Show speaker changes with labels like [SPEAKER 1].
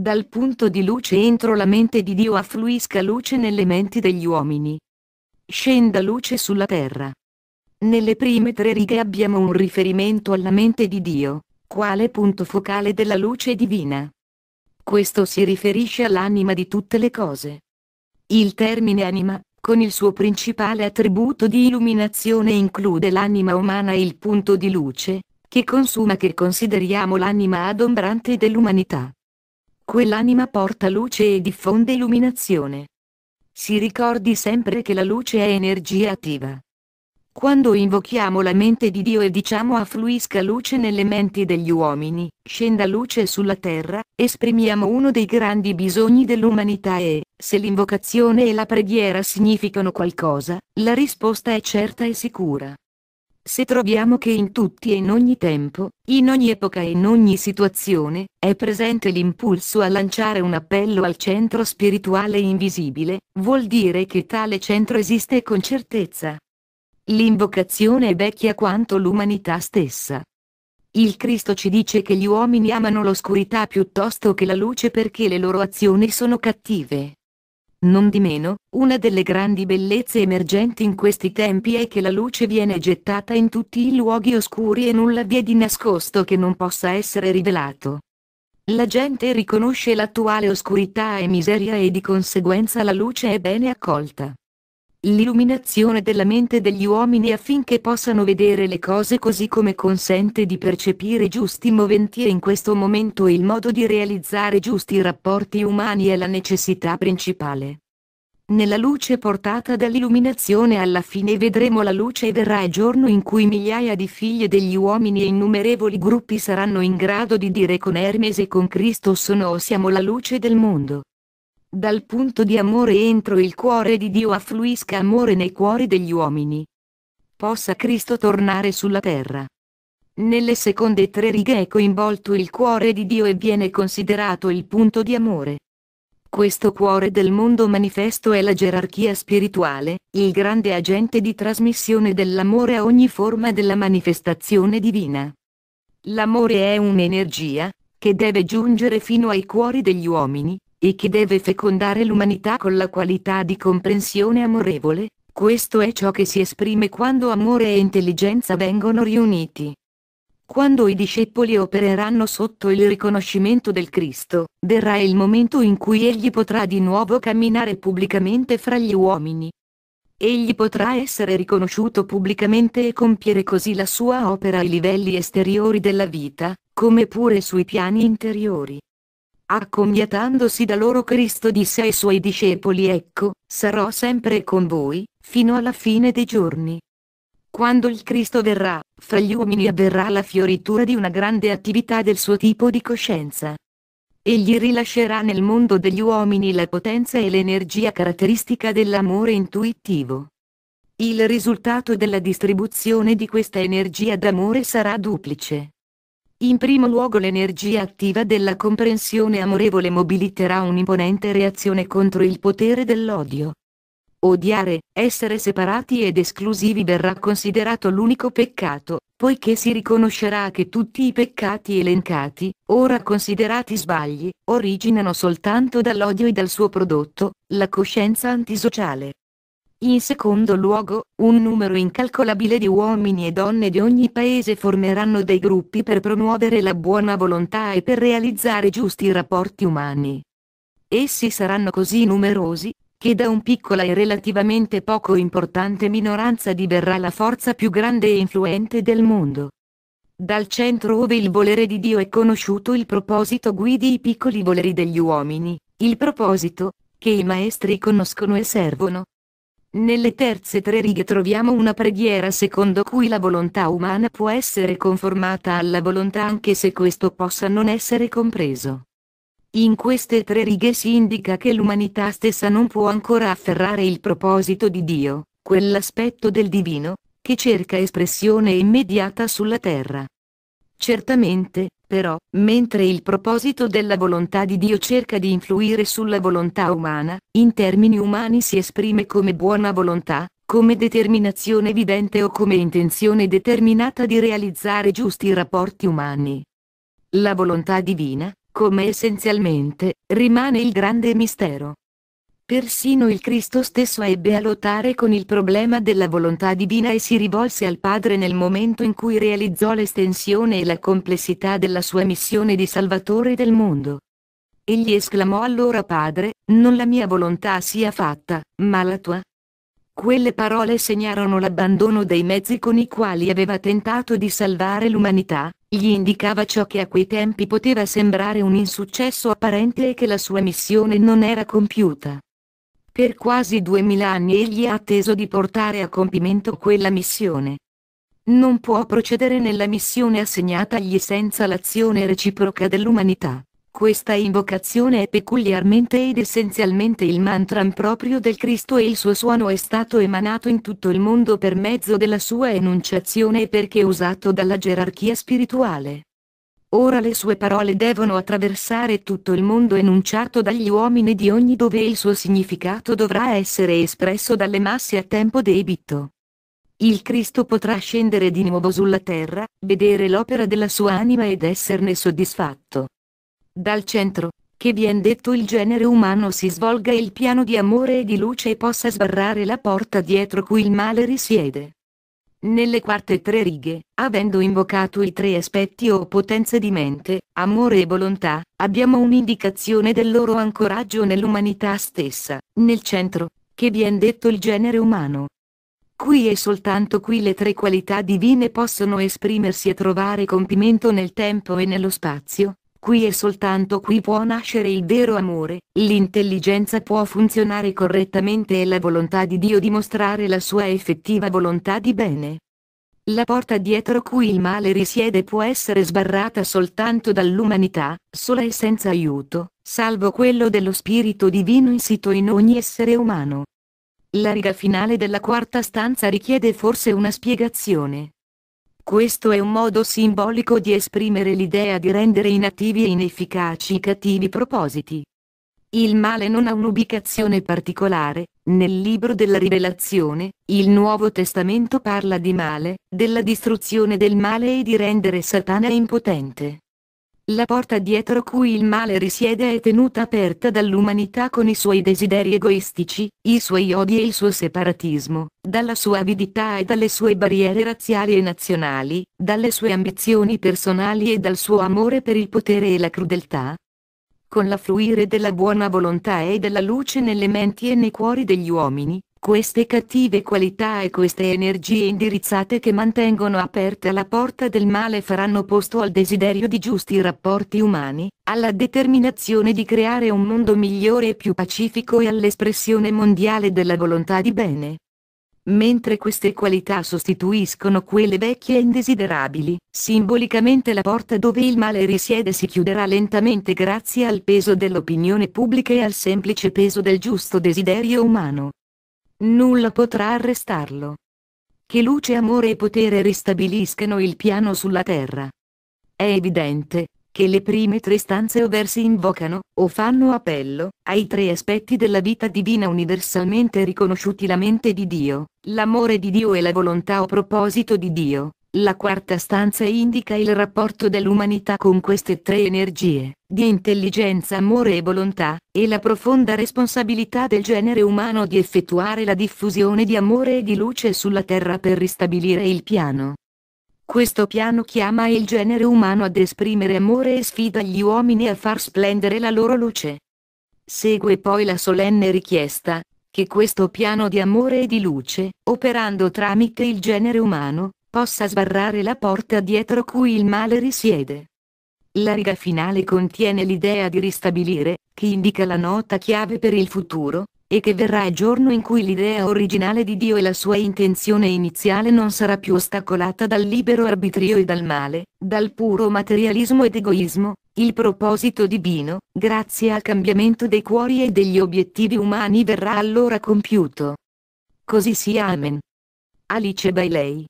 [SPEAKER 1] dal punto di luce entro la mente di Dio affluisca luce nelle menti degli uomini. Scenda luce sulla terra. Nelle prime tre righe abbiamo un riferimento alla mente di Dio, quale punto focale della luce divina. Questo si riferisce all'anima di tutte le cose. Il termine anima, con il suo principale attributo di illuminazione include l'anima umana e il punto di luce, che consuma che consideriamo l'anima adombrante dell'umanità. Quell'anima porta luce e diffonde illuminazione. Si ricordi sempre che la luce è energia attiva. Quando invochiamo la mente di Dio e diciamo affluisca luce nelle menti degli uomini, scenda luce sulla terra, esprimiamo uno dei grandi bisogni dell'umanità e, se l'invocazione e la preghiera significano qualcosa, la risposta è certa e sicura se troviamo che in tutti e in ogni tempo, in ogni epoca e in ogni situazione, è presente l'impulso a lanciare un appello al centro spirituale invisibile, vuol dire che tale centro esiste con certezza. L'invocazione è vecchia quanto l'umanità stessa. Il Cristo ci dice che gli uomini amano l'oscurità piuttosto che la luce perché le loro azioni sono cattive. Non di meno, una delle grandi bellezze emergenti in questi tempi è che la luce viene gettata in tutti i luoghi oscuri e nulla vi è di nascosto che non possa essere rivelato. La gente riconosce l'attuale oscurità e miseria e di conseguenza la luce è bene accolta l'illuminazione della mente degli uomini affinché possano vedere le cose così come consente di percepire giusti moventi e in questo momento il modo di realizzare giusti rapporti umani è la necessità principale. Nella luce portata dall'illuminazione alla fine vedremo la luce e verrà il giorno in cui migliaia di figlie degli uomini e innumerevoli gruppi saranno in grado di dire con Hermes e con Cristo sono o siamo la luce del mondo dal punto di amore entro il cuore di Dio affluisca amore nei cuori degli uomini. Possa Cristo tornare sulla terra. Nelle seconde tre righe è coinvolto il cuore di Dio e viene considerato il punto di amore. Questo cuore del mondo manifesto è la gerarchia spirituale, il grande agente di trasmissione dell'amore a ogni forma della manifestazione divina. L'amore è un'energia, che deve giungere fino ai cuori degli uomini, e che deve fecondare l'umanità con la qualità di comprensione amorevole, questo è ciò che si esprime quando amore e intelligenza vengono riuniti. Quando i discepoli opereranno sotto il riconoscimento del Cristo, verrà il momento in cui egli potrà di nuovo camminare pubblicamente fra gli uomini. Egli potrà essere riconosciuto pubblicamente e compiere così la sua opera ai livelli esteriori della vita, come pure sui piani interiori. Accomiatandosi da loro Cristo disse ai suoi discepoli Ecco, sarò sempre con voi, fino alla fine dei giorni. Quando il Cristo verrà, fra gli uomini avverrà la fioritura di una grande attività del suo tipo di coscienza. Egli rilascerà nel mondo degli uomini la potenza e l'energia caratteristica dell'amore intuitivo. Il risultato della distribuzione di questa energia d'amore sarà duplice. In primo luogo l'energia attiva della comprensione amorevole mobiliterà un'imponente reazione contro il potere dell'odio. Odiare, essere separati ed esclusivi verrà considerato l'unico peccato, poiché si riconoscerà che tutti i peccati elencati, ora considerati sbagli, originano soltanto dall'odio e dal suo prodotto, la coscienza antisociale. In secondo luogo, un numero incalcolabile di uomini e donne di ogni paese formeranno dei gruppi per promuovere la buona volontà e per realizzare giusti rapporti umani. Essi saranno così numerosi, che da un piccola e relativamente poco importante minoranza diverrà la forza più grande e influente del mondo. Dal centro ove il volere di Dio è conosciuto il proposito guidi i piccoli voleri degli uomini, il proposito, che i maestri conoscono e servono, nelle terze tre righe troviamo una preghiera secondo cui la volontà umana può essere conformata alla volontà anche se questo possa non essere compreso. In queste tre righe si indica che l'umanità stessa non può ancora afferrare il proposito di Dio, quell'aspetto del divino, che cerca espressione immediata sulla terra. Certamente, però, mentre il proposito della volontà di Dio cerca di influire sulla volontà umana, in termini umani si esprime come buona volontà, come determinazione evidente o come intenzione determinata di realizzare giusti rapporti umani. La volontà divina, come essenzialmente, rimane il grande mistero. Persino il Cristo stesso ebbe a lottare con il problema della volontà divina e si rivolse al Padre nel momento in cui realizzò l'estensione e la complessità della sua missione di Salvatore del mondo. Egli esclamò allora Padre, non la mia volontà sia fatta, ma la tua. Quelle parole segnarono l'abbandono dei mezzi con i quali aveva tentato di salvare l'umanità, gli indicava ciò che a quei tempi poteva sembrare un insuccesso apparente e che la sua missione non era compiuta. Per quasi duemila anni egli ha atteso di portare a compimento quella missione. Non può procedere nella missione assegnatagli senza l'azione reciproca dell'umanità. Questa invocazione è peculiarmente ed essenzialmente il mantra proprio del Cristo e il suo suono è stato emanato in tutto il mondo per mezzo della sua enunciazione e perché usato dalla gerarchia spirituale. Ora le sue parole devono attraversare tutto il mondo enunciato dagli uomini di ogni dove e il suo significato dovrà essere espresso dalle masse a tempo debito. Il Cristo potrà scendere di nuovo sulla terra, vedere l'opera della sua anima ed esserne soddisfatto. Dal centro, che vien detto il genere umano si svolga il piano di amore e di luce e possa sbarrare la porta dietro cui il male risiede. Nelle quarte tre righe, avendo invocato i tre aspetti o potenze di mente, amore e volontà, abbiamo un'indicazione del loro ancoraggio nell'umanità stessa, nel centro, che viene detto il genere umano. Qui e soltanto qui le tre qualità divine possono esprimersi e trovare compimento nel tempo e nello spazio, Qui e soltanto qui può nascere il vero amore, l'intelligenza può funzionare correttamente e la volontà di Dio dimostrare la sua effettiva volontà di bene. La porta dietro cui il male risiede può essere sbarrata soltanto dall'umanità, sola e senza aiuto, salvo quello dello Spirito Divino insito in ogni essere umano. La riga finale della quarta stanza richiede forse una spiegazione. Questo è un modo simbolico di esprimere l'idea di rendere inattivi e inefficaci i cattivi propositi. Il male non ha un'ubicazione particolare, nel libro della rivelazione, il Nuovo Testamento parla di male, della distruzione del male e di rendere Satana impotente. La porta dietro cui il male risiede è tenuta aperta dall'umanità con i suoi desideri egoistici, i suoi odi e il suo separatismo, dalla sua avidità e dalle sue barriere razziali e nazionali, dalle sue ambizioni personali e dal suo amore per il potere e la crudeltà, con l'affluire della buona volontà e della luce nelle menti e nei cuori degli uomini, queste cattive qualità e queste energie indirizzate che mantengono aperta la porta del male faranno posto al desiderio di giusti rapporti umani, alla determinazione di creare un mondo migliore e più pacifico e all'espressione mondiale della volontà di bene. Mentre queste qualità sostituiscono quelle vecchie e indesiderabili, simbolicamente la porta dove il male risiede si chiuderà lentamente grazie al peso dell'opinione pubblica e al semplice peso del giusto desiderio umano. Nulla potrà arrestarlo. Che luce, amore e potere ristabiliscano il piano sulla terra. È evidente, che le prime tre stanze o versi invocano, o fanno appello, ai tre aspetti della vita divina universalmente riconosciuti la mente di Dio, l'amore di Dio e la volontà o proposito di Dio. La quarta stanza indica il rapporto dell'umanità con queste tre energie, di intelligenza, amore e volontà, e la profonda responsabilità del genere umano di effettuare la diffusione di amore e di luce sulla Terra per ristabilire il piano. Questo piano chiama il genere umano ad esprimere amore e sfida gli uomini a far splendere la loro luce. Segue poi la solenne richiesta, che questo piano di amore e di luce, operando tramite il genere umano, possa sbarrare la porta dietro cui il male risiede. La riga finale contiene l'idea di ristabilire, che indica la nota chiave per il futuro, e che verrà il giorno in cui l'idea originale di Dio e la sua intenzione iniziale non sarà più ostacolata dal libero arbitrio e dal male, dal puro materialismo ed egoismo, il proposito divino, grazie al cambiamento dei cuori e degli obiettivi umani verrà allora compiuto. Così sia Amen. Alice Bailey